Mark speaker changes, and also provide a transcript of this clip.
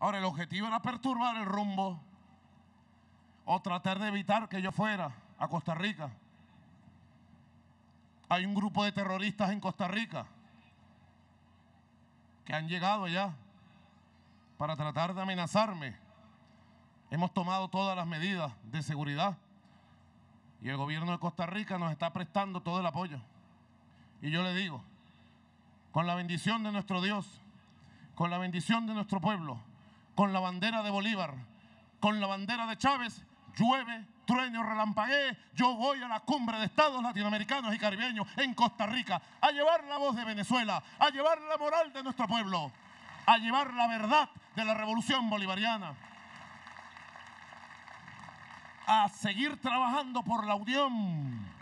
Speaker 1: Ahora, el objetivo era perturbar el rumbo o tratar de evitar que yo fuera a Costa Rica. Hay un grupo de terroristas en Costa Rica que han llegado allá para tratar de amenazarme. Hemos tomado todas las medidas de seguridad y el gobierno de Costa Rica nos está prestando todo el apoyo. Y yo le digo, con la bendición de nuestro Dios, con la bendición de nuestro pueblo, con la bandera de Bolívar, con la bandera de Chávez, llueve, trueno, relampaguee, yo voy a la cumbre de estados latinoamericanos y caribeños en Costa Rica a llevar la voz de Venezuela, a llevar la moral de nuestro pueblo, a llevar la verdad de la revolución bolivariana, a seguir trabajando por la unión